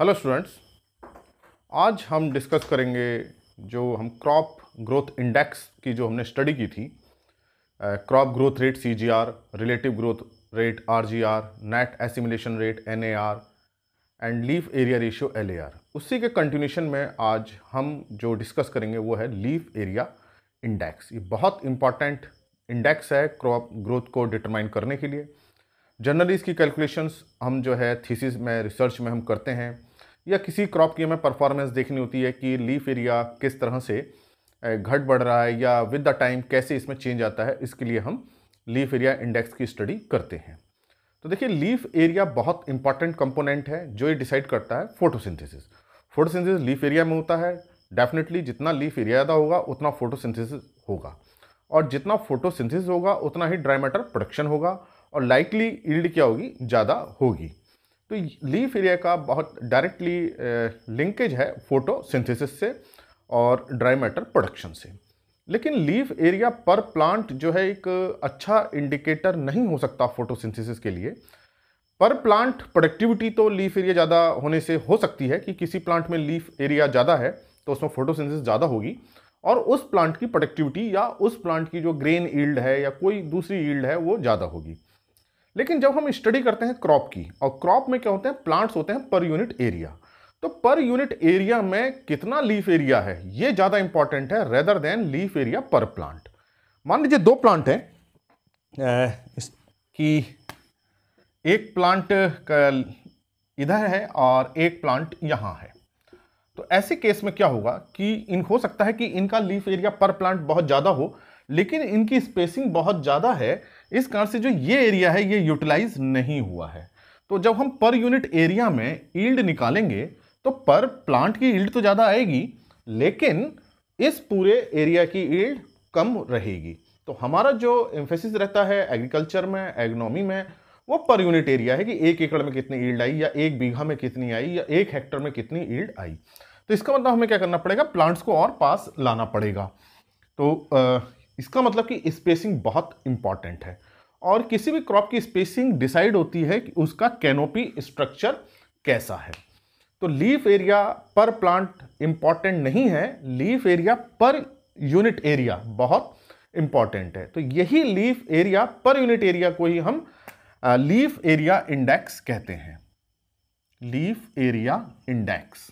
hello students आज हम discuss करेंगे जो हम क्रॉप ग्रोथ इंडेक्स की जो हमने स्टडी की थी crop growth rate C relative growth rate R G R net assimilation rate N A R and leaf area ratio L A R उसी के कंटिन्यूशन में आज हम जो डिस्कस करेंगे वो है लीफ एरिया इंडेक्स ये बहुत इंपॉर्टेंट इंडेक्स है क्रॉप ग्रोथ को डिटरमाइन करने के लिए जनरली इसकी कैलकुलेशंस हम जो है थीसिस में रिसर्च में हम करते हैं या किसी क्रॉप की हमें परफॉर्मेंस देखनी होती है कि लीफ एरिया किस तरह से घट बढ़ रहा है या विद द टाइम कैसे इसमें चेंज आता है इसके लिए हम लीफ एरिया इंडेक्स की स्टडी करते हैं तो देखिए लीफ एरिया बहुत इंपॉर्टेंट कंपोनेंट है जो ये डिसाइड करता है फोटोसिंथेसिस फोटोसिंथेसिस लीफ एरिया में होता है डेफिनेटली जितना लीफ एरिया ज़्यादा होगा उतना फोटोसिंथेसिस होगा और जितना फोटोसिंथेसिस होगा उतना ही ड्राई मैटर प्रोडक्शन होगा और लाइकली ईल्ड क्या होगी ज़्यादा होगी तो लीफ एरिया का बहुत डायरेक्टली लिंकेज है फोटोसिंथेसिस से और ड्राई मैटर प्रोडक्शन से लेकिन लीफ एरिया पर प्लांट जो है एक अच्छा इंडिकेटर नहीं हो सकता फोटोसिंथेसिस के लिए पर प्लांट प्रोडक्टिविटी तो लीफ एरिया ज़्यादा होने से हो सकती है कि किसी प्लांट में लीफ एरिया ज़्यादा है तो उसमें फोटोसिंथेसिस ज़्यादा होगी और उस प्लांट की प्रोडक्टिविटी या उस प्लांट की जो ग्रेन ईल्ड है या कोई दूसरी ईल्ड है वो ज़्यादा होगी लेकिन जब हम स्टडी करते हैं क्रॉप की और क्रॉप में क्या होते हैं प्लांट्स होते हैं पर यूनिट एरिया तो पर यूनिट एरिया में कितना लीफ एरिया है ये ज़्यादा इंपॉर्टेंट है rather than leaf area per plant मान लीजिए दो प्लांट हैं कि एक प्लांट इधर है और एक प्लांट यहाँ है तो ऐसे केस में क्या होगा कि इन हो सकता है कि इनका लीफ एरिया पर प्लांट बहुत ज़्यादा हो लेकिन इनकी स्पेसिंग बहुत ज़्यादा है इस कारण से जो ये एरिया है ये यूटिलाइज नहीं हुआ है तो जब हम पर यूनिट एरिया में ईल्ड निकालेंगे तो पर प्लांट की ईल्ड तो ज़्यादा आएगी लेकिन इस पूरे एरिया की ईल्ड कम रहेगी तो हमारा जो इम्फेसिस रहता है एग्रीकल्चर में एग्नोमी में वो पर यूनिट एरिया है कि एक एकड़ में कितनी ईल्ड आई या एक बीघा में कितनी आई या एक हेक्टर में कितनी ईल्ड आई तो इसका मतलब हमें क्या करना पड़ेगा प्लांट्स को और पास लाना पड़ेगा तो इसका मतलब कि स्पेसिंग बहुत इंपॉर्टेंट है और किसी भी क्रॉप की स्पेसिंग डिसाइड होती है कि उसका कैनोपी स्ट्रक्चर कैसा है तो leaf area per plant important नहीं है leaf area per unit area बहुत इम्पॉर्टेंट है तो यही leaf area per unit area को ही हम लीफ एरिया इंडेक्स कहते हैं लीफ एरिया इंडेक्स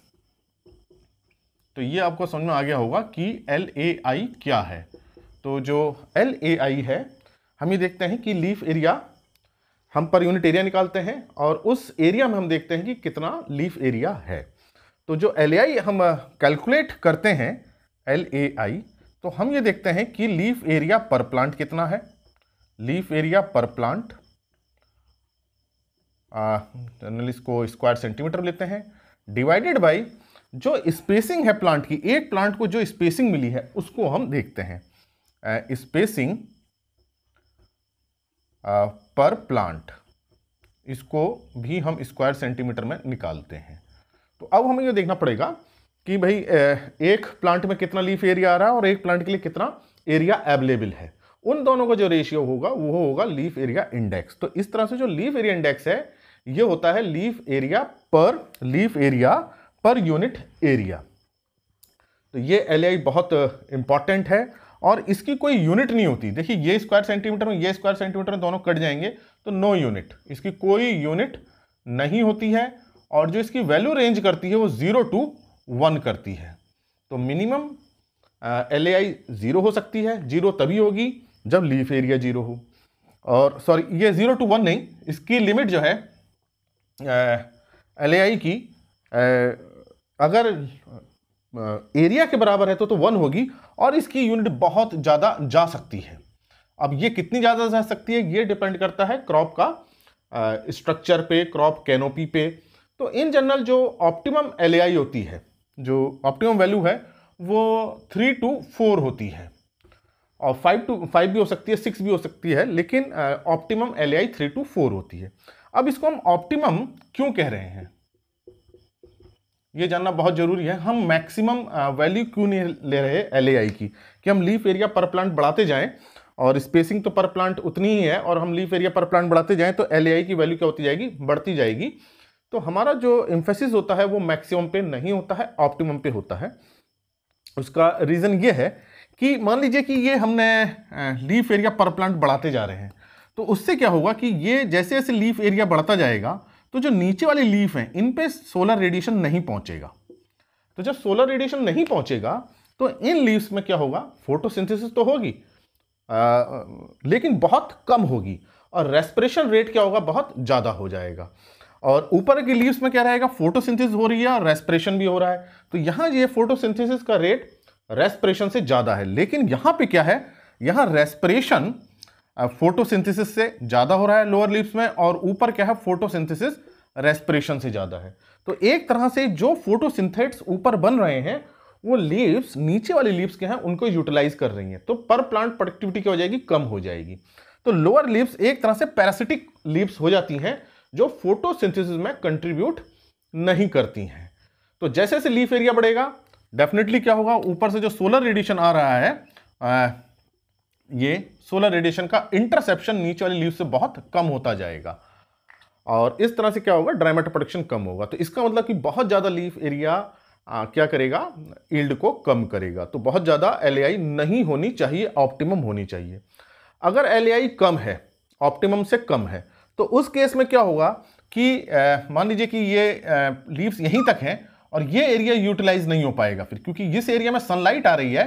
तो ये आपको समझ में आ गया होगा कि एल ए आई क्या है तो जो एल ए आई है हम ये देखते हैं कि लीफ एरिया हम पर यूनिट एरिया निकालते हैं और उस एरिया में हम देखते हैं कि कितना लीफ एरिया है तो जो एल आई हम कैलकुलेट करते हैं एल ए आई तो हम ये देखते हैं कि लीफ एरिया पर प्लांट कितना है लीफ एरिया पर प्लांट इसको स्क्वायर सेंटीमीटर लेते हैं डिवाइडेड बाई जो स्पेसिंग है प्लांट की एक प्लांट को जो स्पेसिंग मिली है उसको हम देखते हैं स्पेसिंग पर प्लांट इसको भी हम स्क्वायर सेंटीमीटर में निकालते हैं तो अब हमें यह देखना पड़ेगा कि भाई एक प्लांट में कितना लीफ एरिया आ रहा है और एक प्लांट के लिए कितना एरिया अवेलेबल है उन दोनों का जो रेशियो होगा वो होगा लीफ एरिया इंडेक्स तो इस तरह से जो लीफ एरिया इंडेक्स है ये होता है leaf area per leaf area per unit area तो ये एल बहुत इंपॉर्टेंट है और इसकी कोई यूनिट नहीं होती देखिए ये स्क्वायर सेंटीमीटर में ये स्क्वायर सेंटीमीटर में दोनों कट जाएंगे तो नो यूनिट इसकी कोई यूनिट नहीं होती है और जो इसकी वैल्यू रेंज करती है वो ज़ीरो टू वन करती है तो minimum L A I zero हो सकती है जीरो तभी होगी जब लीफ एरिया जीरो हो और सॉरी ये ज़ीरो टू वन नहीं इसकी लिमिट जो है एल ए आई की आ, अगर एरिया के बराबर है तो तो वन होगी और इसकी यूनिट बहुत ज़्यादा जा सकती है अब ये कितनी ज़्यादा जा सकती है ये डिपेंड करता है क्रॉप का स्ट्रक्चर पे क्रॉप कैनोपी पे तो इन जनरल जो ऑप्टिमम एल होती है जो ऑप्टिमम वैल्यू है वो थ्री टू फोर होती है और फाइव टू फाइव भी हो सकती है सिक्स भी हो सकती है लेकिन optimum L I three to four होती है अब इसको हम ऑप्टिमम क्यों कह रहे हैं ये जानना बहुत ज़रूरी है हम मैक्सिमम वैल्यू क्यों नहीं ले रहे एल की कि हम लीफ एरिया पर प्लांट बढ़ाते जाएँ और स्पेसिंग तो पर प्लांट उतनी ही है और हम लीफ एरिया पर प्लांट बढ़ाते जाएँ तो एल की वैल्यू क्या होती जाएगी बढ़ती जाएगी तो हमारा जो इम्फेसिस होता है वो मैक्सिमम पे नहीं होता है ऑप्टिमम पे होता है उसका रीज़न ये है कि मान लीजिए कि ये हमने लीफ एरिया पर प्लांट बढ़ाते जा रहे हैं तो उससे क्या होगा कि ये जैसे जैसे लीफ एरिया बढ़ता जाएगा तो जो नीचे वाली लीफ हैं इन पे सोलर रेडिएशन नहीं पहुंचेगा तो जब सोलर रेडिएशन नहीं पहुंचेगा तो इन लीव्स में क्या होगा फोटोसिंथेसिस तो होगी आ, लेकिन बहुत कम होगी और रेस्पिरेशन रेट क्या होगा बहुत ज़्यादा हो जाएगा और ऊपर की लीव्स में क्या रहेगा फोटोसिंथेसिस हो रही है और रेस्पिरेशन भी हो रहा है तो यहाँ ये फोटोसिंथेसिस का रेट रेस्पिरेशन से ज़्यादा है लेकिन यहाँ पे क्या है यहाँ रेस्पिरेशन फोटोसिंथेसिस से ज़्यादा हो रहा है लोअर लिप्स में और ऊपर क्या है फोटोसिंथेसिस रेस्पिरेशन से ज़्यादा है तो एक तरह से जो फोटोसिंथेट्स ऊपर बन रहे हैं वो लीव्स नीचे वाली लीव्स के हैं उनको यूटिलाइज कर रही हैं तो पर प्लांट प्रोडक्टिविटी क्या हो जाएगी कम हो जाएगी तो लोअर लीव्स एक तरह से पैरासिटिक लीव्स हो जाती हैं जो फोटोसिंथेसिस में कंट्रीब्यूट नहीं करती हैं तो जैसे जैसे लीफ एरिया बढ़ेगा डेफिनेटली क्या होगा ऊपर से जो सोलर रेडिएशन आ रहा है आ, ये सोलर रेडिएशन का इंटरसेप्शन नीचे वाली लीव से बहुत कम होता जाएगा और इस तरह से क्या होगा ड्राइमेट प्रोडक्शन कम होगा तो इसका मतलब कि बहुत ज़्यादा लीव एरिया आ, क्या करेगा ईल्ड को कम करेगा तो बहुत ज़्यादा एल नहीं होनी चाहिए ऑप्टिमम होनी चाहिए अगर एल कम है ऑप्टिमम से कम है तो उस केस में क्या होगा कि मान लीजिए कि ये लीव्स यहीं तक हैं और ये एरिया यूटिलाइज नहीं हो पाएगा फिर क्योंकि इस एरिया में सनलाइट आ रही है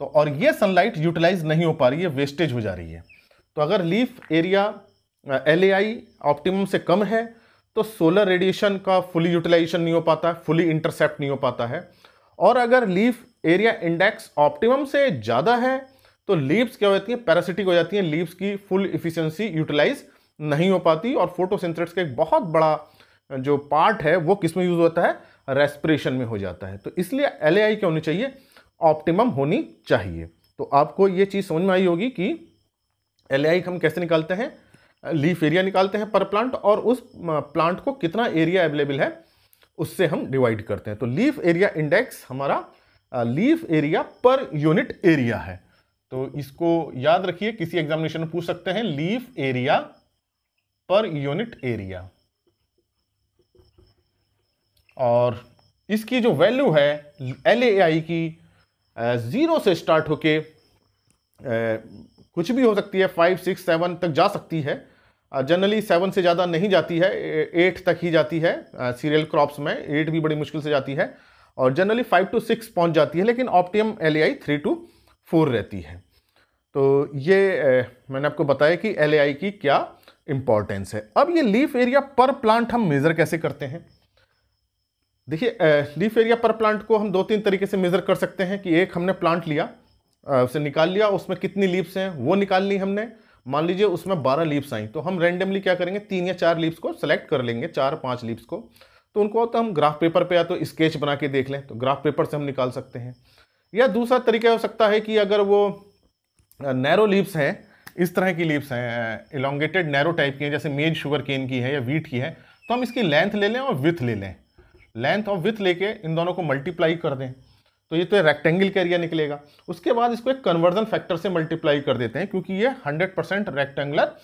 तो और ये सनलाइट यूटिलाइज नहीं हो पा रही है वेस्टेज हो जा रही है तो अगर leaf area L A I optimum से कम है तो सोलर रेडिएशन का फुली यूटिलाइजेशन नहीं हो पाता फुली इंटरसेप्ट नहीं हो पाता है और अगर लीफ एरिया इंडेक्स ऑप्टिमम से ज़्यादा है तो लीव्स क्या हो जाती हैं पैरासिटिक हो जाती हैं लीव्स की फुल इफिशेंसी यूटिलाइज नहीं हो पाती और फोटोसिंथेटिक्स का एक बहुत बड़ा जो पार्ट है वो किस में यूज़ होता है रेस्पिरेशन में हो जाता है तो इसलिए एल क्या होनी चाहिए ऑप्टिमम होनी चाहिए तो आपको ये चीज़ समझ में आई होगी कि एल हम कैसे निकालते हैं लीफ एरिया निकालते हैं पर प्लांट और उस प्लांट को कितना एरिया अवेलेबल है उससे हम डिवाइड करते हैं तो लीफ एरिया इंडेक्स हमारा leaf area per unit area है तो इसको याद रखिए किसी एग्जामिनेशन में पूछ सकते हैं leaf area per unit area और इसकी जो वैल्यू है एल की ज़ीरो से स्टार्ट होके कुछ भी हो सकती है फाइव सिक्स सेवन तक जा सकती है जनरली सेवन से ज़्यादा नहीं जाती है एट तक ही जाती है सीरियल क्रॉप्स में एट भी बड़ी मुश्किल से जाती है और जनरली फाइव टू सिक्स पहुंच जाती है लेकिन optimum L A I three to four रहती है तो ये मैंने आपको बताया कि एल ए आई की क्या इंपॉर्टेंस है अब ये लीफ एरिया पर प्लांट हम मेज़र कैसे करते हैं देखिए लीफ एरिया पर प्लांट को हम दो तीन तरीके से मेज़र कर सकते हैं कि एक हमने प्लांट लिया उसे निकाल लिया उसमें कितनी लीव्स हैं वो निकाल ली हमने मान लीजिए उसमें बारह लीव्स आई तो हम रेंडमली क्या करेंगे तीन या चार लीव्स को सेलेक्ट कर लेंगे चार पाँच लीव्स को तो उनको तो हम ग्राफ पेपर पे या तो स्केच बना के देख लें तो ग्राफ पेपर से हम निकाल सकते हैं या दूसरा तरीका हो सकता है कि अगर वो नैरो लीव्स हैं इस तरह की लीव्स हैं इलांगेटेड नैरो टाइप की हैं जैसे मेज शुगर केन की है या वीट की है तो हम इसकी लेंथ ले लें और विथ ले लें लेंथ और विथ लेके इन दोनों को मल्टीप्लाई कर दें तो ये तो रेक्टेंगल का एरिया निकलेगा उसके बाद इसको एक कन्वर्जन फैक्टर से मल्टीप्लाई कर देते हैं क्योंकि ये 100 परसेंट रेक्टेंगुलर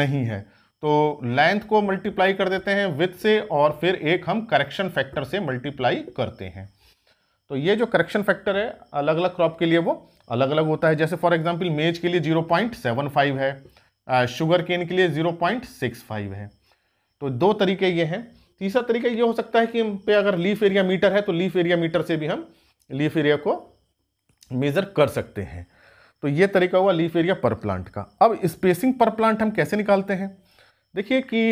नहीं है तो लेंथ को मल्टीप्लाई कर देते हैं विथ से और फिर एक हम करेक्शन फैक्टर से मल्टीप्लाई करते हैं तो ये जो करेक्शन फैक्टर है अलग अलग क्रॉप के लिए वो अलग अलग होता है जैसे फॉर एग्जाम्पल मेज के लिए जीरो है शुगर केन के लिए जीरो है तो दो तरीके ये हैं तीसरा तरीका ये हो सकता है कि पे अगर लीफ एरिया मीटर है तो लीफ एरिया मीटर से भी हम लीफ एरिया को मेज़र कर सकते हैं तो ये तरीका हुआ लीफ एरिया पर प्लांट का अब स्पेसिंग पर प्लांट हम कैसे निकालते हैं देखिए कि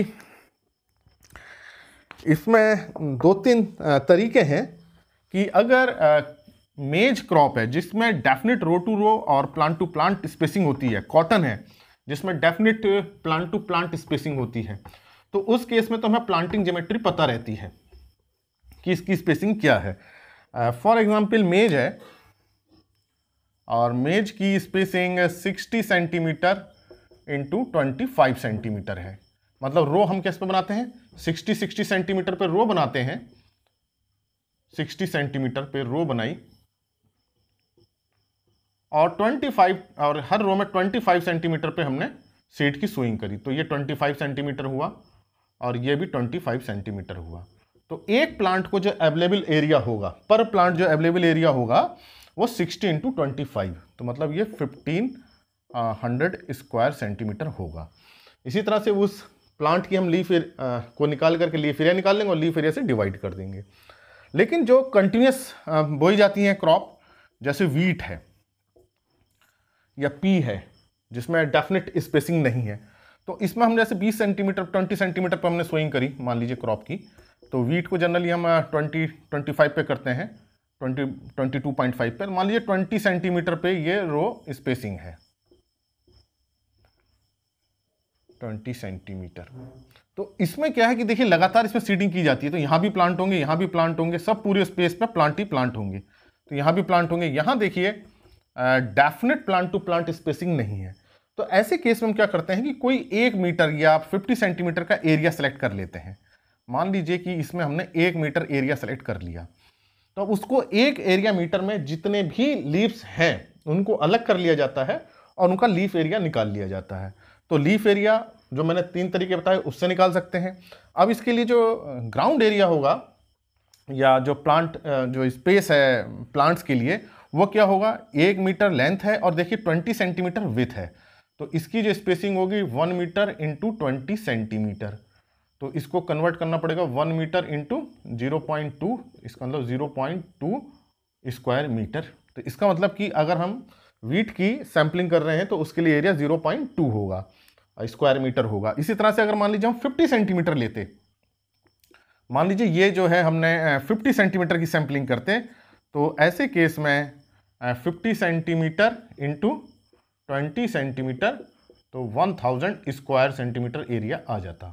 इसमें दो तीन तरीके हैं कि अगर मेज क्रॉप है जिसमें डेफिनेट रो टू रो और प्लांट टू प्लांट स्पेसिंग होती है कॉटन है जिसमें definite plant to plant spacing होती है तो उस केस में तो हमें प्लांटिंग जोमेट्री पता रहती है कि इसकी स्पेसिंग क्या है फॉर uh, एग्जाम्पल मेज है और मेज की spacing 60 centimetre into twenty centimetre है मतलब रो हम कैसे पे बनाते हैं 60 60 सेंटीमीटर पे रो बनाते हैं 60 सेंटीमीटर पे रो बनाई और 25 और हर रो में 25 सेंटीमीटर पे हमने सीट की स्विंग करी तो ये 25 सेंटीमीटर हुआ और ये भी 25 सेंटीमीटर हुआ तो एक प्लांट को जो अवेलेबल एरिया होगा पर प्लांट जो अवेलेबल एरिया होगा वो 16 इंटू ट्वेंटी तो मतलब ये फिफ्टीन हंड्रेड स्क्वायर सेंटीमीटर होगा इसी तरह से उस प्लांट की हम लीफ को निकाल करके लीफ एरिया निकाल लेंगे और लीफ एरिया से डिवाइड कर देंगे लेकिन जो कंटिन्यूस बोई जाती हैं क्रॉप जैसे वीट है या पी है जिसमें डेफिनेट स्पेसिंग नहीं है तो इसमें हम जैसे 20 सेंटीमीटर 20 सेंटीमीटर पर हमने सोइंग करी मान लीजिए क्रॉप की तो वीट को जनरली हम 20 25 पे करते हैं 20 22.5 पे मान लीजिए 20 सेंटीमीटर पे ये रो स्पेसिंग है 20 सेंटीमीटर तो इसमें क्या है कि देखिए लगातार इसमें सीडिंग की जाती है तो यहाँ भी प्लांट होंगे यहाँ भी प्लांट होंगे सब पूरे स्पेस पर प्लांट ही प्लांट होंगे तो यहाँ भी प्लांट होंगे यहाँ देखिए definite plant to plant spacing नहीं है तो ऐसे केस में हम क्या करते हैं कि कोई एक मीटर या फिफ्टी सेंटीमीटर का एरिया सेलेक्ट कर लेते हैं मान लीजिए कि इसमें हमने एक मीटर एरिया सेलेक्ट कर लिया तो उसको एक एरिया मीटर में जितने भी लीव्स हैं उनको अलग कर लिया जाता है और उनका लीफ एरिया निकाल लिया जाता है तो लीफ एरिया जो मैंने तीन तरीके बताए उससे निकाल सकते हैं अब इसके लिए जो ग्राउंड एरिया होगा या जो प्लांट जो स्पेस है प्लांट्स के लिए वो क्या होगा एक मीटर लेंथ है और देखिए ट्वेंटी सेंटीमीटर विथ है तो इसकी जो स्पेसिंग होगी one metre into twenty centimetre तो इसको कन्वर्ट करना पड़ेगा one metre into zero point two इसका मतलब zero point two square metre तो इसका मतलब कि अगर हम वीट की सैम्पलिंग कर रहे हैं तो उसके लिए एरिया जीरो पॉइंट टू होगा स्क्वायर मीटर होगा इसी तरह से अगर मान लीजिए हम फिफ्टी सेंटीमीटर लेते मान लीजिए ये जो है हमने फिफ्टी सेंटीमीटर की सैम्पलिंग करते तो ऐसे केस में fifty centimetre into twenty centimetre तो one thousand square centimetre area आ जाता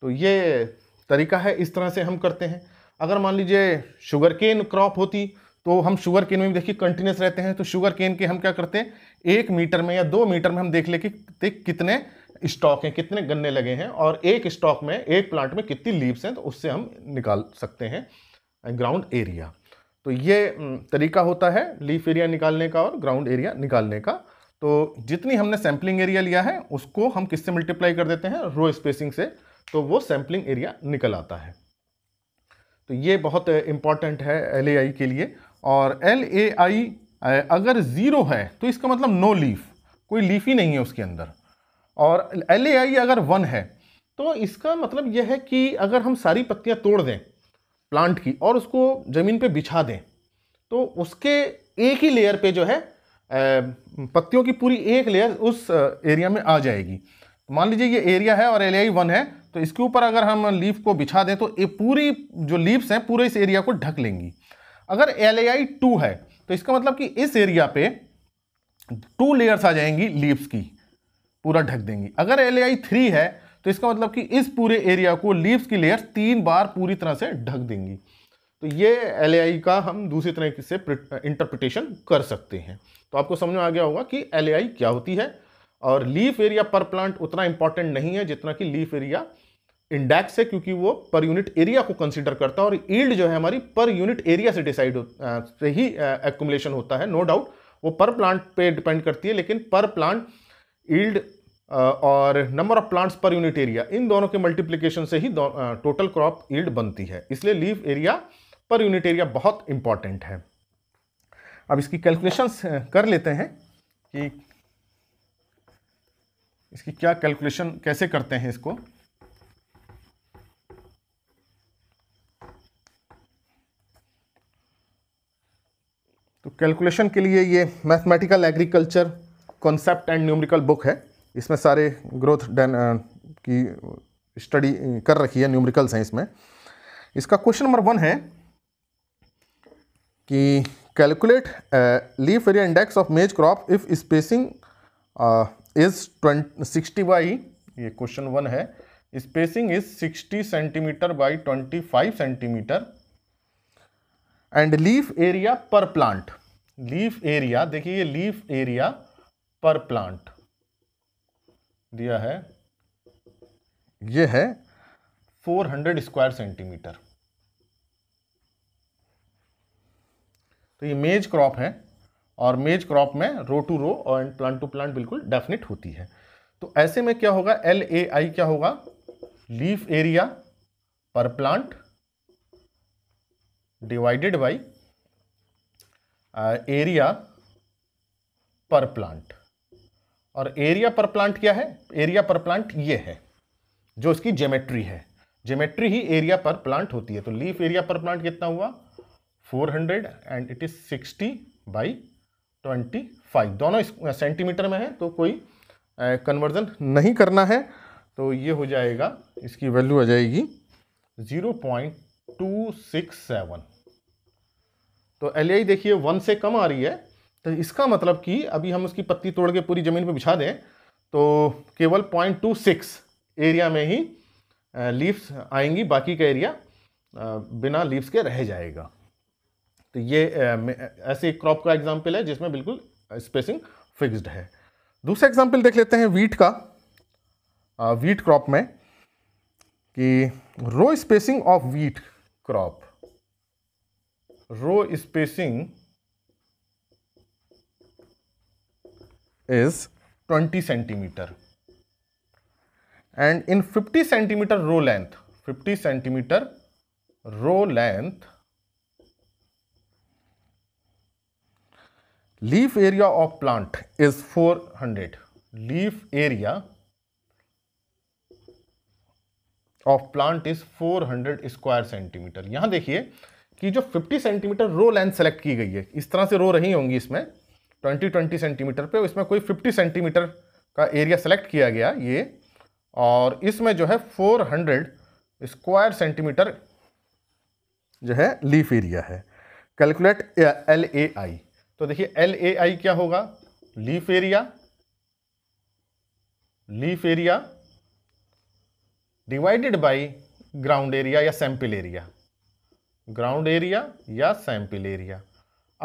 तो ये तरीका है इस तरह से हम करते हैं अगर मान लीजिए शुगर केन क्रॉप होती तो हम शुगर केन में देखिए कंटिन्यूस रहते हैं तो शुगर केन के हम क्या करते हैं एक मीटर में या दो मीटर में हम देख ले कि कितने स्टॉक हैं कितने गन्ने लगे हैं और एक स्टॉक में एक प्लांट में कितनी लीव्स हैं तो उससे हम निकाल सकते हैं ग्राउंड एरिया तो ये तरीका होता है लीफ एरिया निकालने का और ग्राउंड एरिया निकालने का तो जितनी हमने सैम्पलिंग एरिया लिया है उसको हम किससे मल्टीप्लाई कर देते हैं रो स्पेसिंग से तो वो सैम्पलिंग एरिया निकल आता है तो ये बहुत इंपॉर्टेंट है एल के लिए और एल अगर ज़ीरो है तो इसका मतलब नो लीफ कोई लीफ ही नहीं है उसके अंदर और एल अगर वन है तो इसका मतलब यह है कि अगर हम सारी पत्तियां तोड़ दें प्लांट की और उसको ज़मीन पे बिछा दें तो उसके एक ही लेयर पे जो है पत्तियों की पूरी एक लेयर उस एरिया में आ जाएगी तो मान लीजिए ये एरिया है और एल आई वन है तो इसके ऊपर अगर हम लीफ को बिछा दें तो ये पूरी जो लीव्स हैं पूरे इस एरिया को ढक लेंगी अगर एल आई टू है तो इसका मतलब कि इस एरिया पे टू लेयर्स आ जाएंगी लीव्स की पूरा ढक देंगी अगर एल आई थ्री है तो इसका मतलब कि इस पूरे एरिया को लीव्स की लेयर्स तीन बार पूरी तरह से ढक देंगी तो ये एल का हम दूसरी तरह से इंटरप्रिटेशन कर सकते हैं तो आपको समझ में आ गया होगा कि एल क्या होती है और लीफ एरिया पर प्लांट उतना इंपॉर्टेंट नहीं है जितना कि लीफ एरिया इंडेक्स है क्योंकि वो पर यूनिट एरिया को कंसिडर करता है और ईल्ड जो है हमारी पर यूनिट एरिया से डिसाइड से ही एक्मुलेशन होता है नो no डाउट वो पर प्लांट पे डिपेंड करती है लेकिन पर प्लांट ईल्ड और number of plants per unit area इन दोनों के मल्टीप्लीकेशन से ही टोटल क्रॉप ईल्ड बनती है इसलिए leaf area per unit area बहुत इंपॉर्टेंट है अब इसकी कैलकुलेशंस कर लेते हैं कि इसकी क्या कैलकुलेशन कैसे करते हैं इसको तो कैलकुलेशन के लिए ये mathematical agriculture concept and numerical book है इसमें सारे ग्रोथ की स्टडी कर रखी है न्यूमरिकल्स हैं इसमें इसका क्वेश्चन नंबर वन है कि calculate leaf uh, leaf area index of maize crop if spacing uh, is 20, 60 by ये क्वेश्चन वन है spacing is 60 centimetre by 25 centimetre and leaf area per plant leaf area देखिए ये leaf area per plant दिया है ये है 400 square centimetre तो ये मेज क्रॉप है और मेज क्रॉप में रो टू रो और प्लांट टू प्लांट बिल्कुल डेफिनेट होती है तो ऐसे में क्या होगा एल ए आई क्या होगा leaf area per plant divided by area per plant और एरिया पर प्लांट क्या है एरिया पर प्लांट ये है जो इसकी जेमेट्री है जेमेट्री ही एरिया पर प्लांट होती है तो लीफ एरिया पर प्लांट कितना हुआ 400 एंड इट इज़ 60 बाई 25 दोनों सेंटीमीटर में है तो कोई कन्वर्जन नहीं करना है तो ये हो जाएगा इसकी वैल्यू आ जाएगी 0.267 तो एल देखिए वन से कम आ रही है तो इसका मतलब कि अभी हम उसकी पत्ती तोड़ के पूरी ज़मीन पर बिछा दें तो केवल 0.26 एरिया में ही लीव्स आएंगी बाकी का एरिया बिना लीव्स के रह जाएगा तो ये ऐसे एक क्रॉप का एग्जाम्पल है जिसमें बिल्कुल स्पेसिंग फिक्स्ड है दूसरा एग्जाम्पल देख लेते हैं वीट का वीट क्रॉप में कि row spacing of wheat crop row spacing is 20 centimetre and in 50 centimetre row length 50 centimetre row length leaf area of plant is 400 leaf area of plant is 400 square centimetre यहां देखिए कि जो 50 centimetre row length select की गई है इस तरह से रो रही होंगी इसमें 20 20 सेंटीमीटर पे इसमें कोई 50 सेंटीमीटर का एरिया सेलेक्ट किया गया ये और इसमें जो है 400 स्क्वायर सेंटीमीटर जो है लीफ एरिया है कैलकुलेट एल ए आई तो देखिए एल ए आई क्या होगा leaf area leaf area divided by ground area या सैंपल एरिया ग्राउंड एरिया या सैंपल एरिया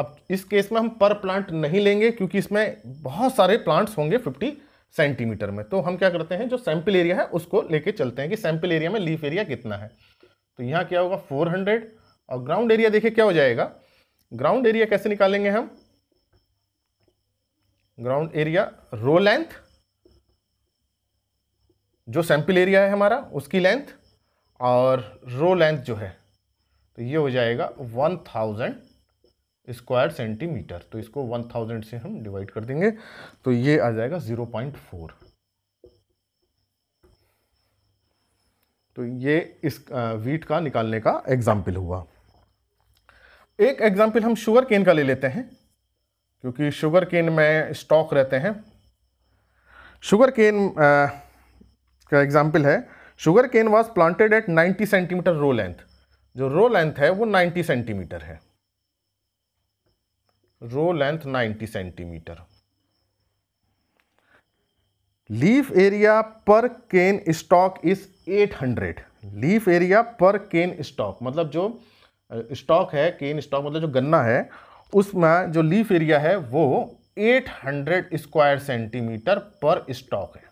अब इस केस में हम पर प्लांट नहीं लेंगे क्योंकि इसमें बहुत सारे प्लांट्स होंगे 50 सेंटीमीटर में तो हम क्या करते हैं जो सैंपल एरिया है उसको लेके चलते हैं कि सैंपल एरिया में लीफ एरिया कितना है तो यहाँ क्या होगा 400 और ग्राउंड एरिया देखिए क्या हो जाएगा ग्राउंड एरिया कैसे निकालेंगे हम ग्राउंड एरिया रो लेंथ जो सैंपल एरिया है हमारा उसकी लेंथ और रो लेंथ जो है तो ये हो जाएगा वन थाउजेंड स्क्वायर सेंटीमीटर तो इसको वन थाउजेंड से हम डिवाइड कर देंगे तो ये आ जाएगा ज़ीरो पॉइंट फोर तो ये इस वीट का निकालने का एग्जाम्पल हुआ एक एग्जाम्पल हम शुगर केन का ले लेते हैं क्योंकि शुगर केन में स्टॉक रहते हैं शुगर केन का एग्जाम्पल है sugar cane was planted at 90 centimetre row length जो रो लेंथ है वो 90 सेंटीमीटर है row length 90 centimetre leaf area per cane stalk is 800 leaf area per cane stock मतलब जो स्टॉक है केन स्टॉक मतलब जो गन्ना है उसमें जो लीफ एरिया है वो 800 स्क्वायर सेंटीमीटर पर स्टॉक है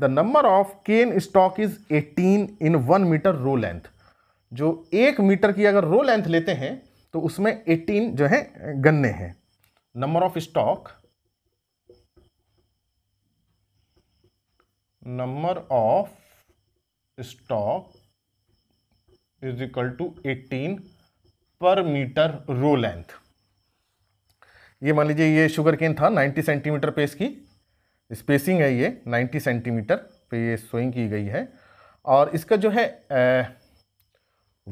the number of cane stalk is 18 in one metre row length जो एक मीटर की अगर रो लेंथ लेते हैं तो उसमें 18 जो है गन्ने हैं number of stalk number of stalk is equal to eighteen per metre row length ये मान लीजिए ये शुगर केन था 90 सेंटीमीटर पे इसकी स्पेसिंग है ये 90 सेंटीमीटर पे ये सोइंग की गई है और इसका जो है ए,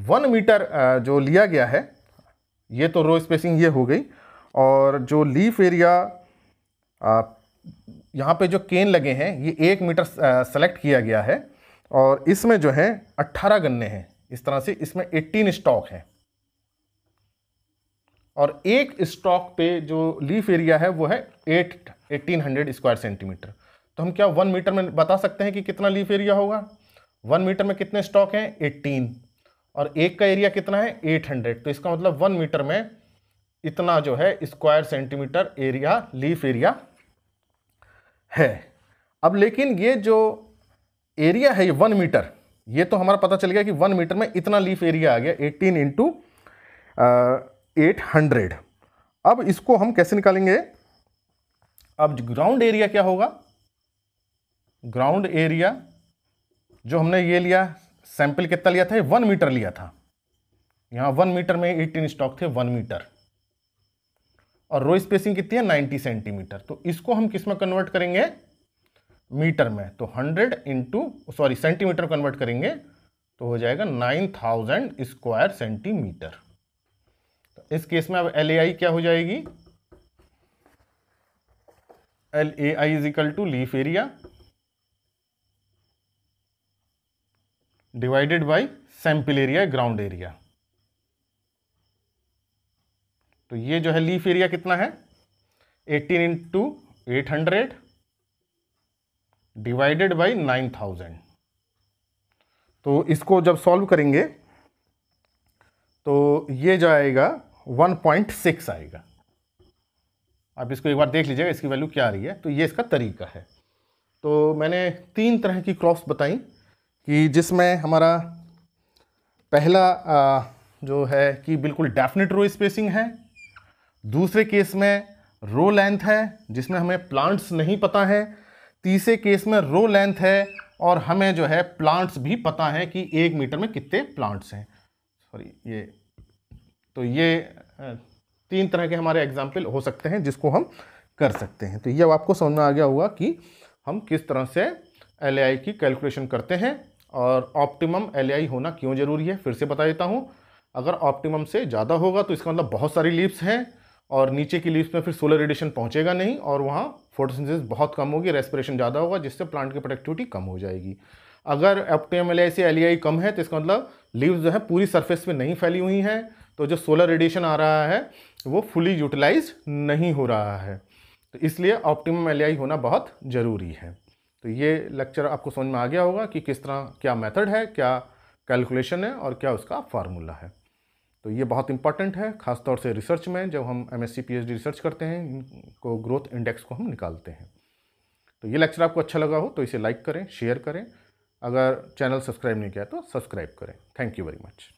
वन मीटर ए, जो लिया गया है ये तो रो स्पेसिंग ये हो गई और जो लीफ एरिया यहाँ पे जो केन लगे हैं ये एक मीटर सेलेक्ट किया गया है और इसमें जो है अट्ठारह गन्ने हैं इस तरह से इसमें एट्टीन स्टॉक हैं और एक स्टॉक पे जो लीफ एरिया है वो है eight eighteen hundred square centimetre तो हम क्या वन मीटर में बता सकते हैं कि कितना लीफ एरिया होगा वन मीटर में कितने स्टॉक हैं एट्टीन और एक का एरिया कितना है एट हंड्रेड तो इसका मतलब वन मीटर में इतना जो है square centimetre area leaf area है अब लेकिन ये जो एरिया है ये वन मीटर ये तो हमारा पता चल गया कि वन मीटर में इतना लीफ एरिया आ गया एटीन इंटू एट हंड्रेड अब इसको हम कैसे निकालेंगे अब ग्राउंड एरिया क्या होगा ग्राउंड एरिया जो हमने ये लिया सैंपल कितना लिया था वन मीटर लिया था यहाँ वन मीटर में एटीन स्टॉक थे वन मीटर और रो स्पेसिंग कितनी है नाइन्टी सेंटीमीटर तो इसको हम किस में कन्वर्ट करेंगे मीटर में तो hundred into sorry centimetre convert करेंगे तो हो जाएगा नाइन थाउजेंड स्क्वायर सेंटीमीटर तो इस केस में अब एल ए आई क्या हो जाएगी L A I is equal to leaf area divided by sample area ground area तो ये जो है लीफ एरिया कितना है 18 into eight hundred divided by nine thousand तो इसको जब सॉल्व करेंगे तो ये जो आएगा वन पॉइंट सिक्स आएगा आप इसको एक बार देख लीजिएगा इसकी वैल्यू क्या आ रही है तो ये इसका तरीका है तो मैंने तीन तरह की क्रॉप्स बताई कि जिसमें हमारा पहला आ, जो है कि बिल्कुल डेफिनेट रो स्पेसिंग है दूसरे केस में रो लेंथ है जिसमें हमें प्लांट्स नहीं पता है तीसरे केस में रो लेंथ है और हमें जो है प्लांट्स भी पता है कि एक मीटर में कितने प्लांट्स हैं सॉरी ये तो ये तीन तरह के हमारे एग्जाम्पल हो सकते हैं जिसको हम कर सकते हैं तो ये अब आपको समझ में आ गया होगा कि हम किस तरह से एल की कैलकुलेशन करते हैं और ऑप्टिमम एल होना क्यों ज़रूरी है फिर से बता देता हूँ अगर ऑप्टिमम से ज़्यादा होगा तो इसका मतलब बहुत सारी लीप्स हैं और नीचे की लीव्स में फिर सोलर रेडिएशन पहुंचेगा नहीं और वहाँ फोटोसिंथेसिस बहुत कम होगी रेस्पिरेशन ज़्यादा होगा जिससे प्लांट की प्रोडक्टिविटी कम हो जाएगी अगर एप्टीएम एल से एल e कम है तो इसका मतलब लीव्स जो है पूरी सरफेस पे नहीं फैली हुई हैं तो जो सोलर रेडिएशन आ रहा है वो फुली यूटिलाइज नहीं हो रहा है तो इसलिए ऑप्टिमम एल e होना बहुत ज़रूरी है तो ये लेक्चर आपको समझ में आ गया होगा कि किस तरह क्या मेथड है क्या कैलकुलेशन है और क्या उसका फार्मूला है तो ये बहुत इंपॉर्टेंट है ख़ासतौर से रिसर्च में जब हम एम एस रिसर्च करते हैं इनको ग्रोथ इंडेक्स को हम निकालते हैं तो ये लेक्चर आपको अच्छा लगा हो तो इसे लाइक करें शेयर करें अगर चैनल सब्सक्राइब नहीं किया तो सब्सक्राइब करें थैंक यू वेरी मच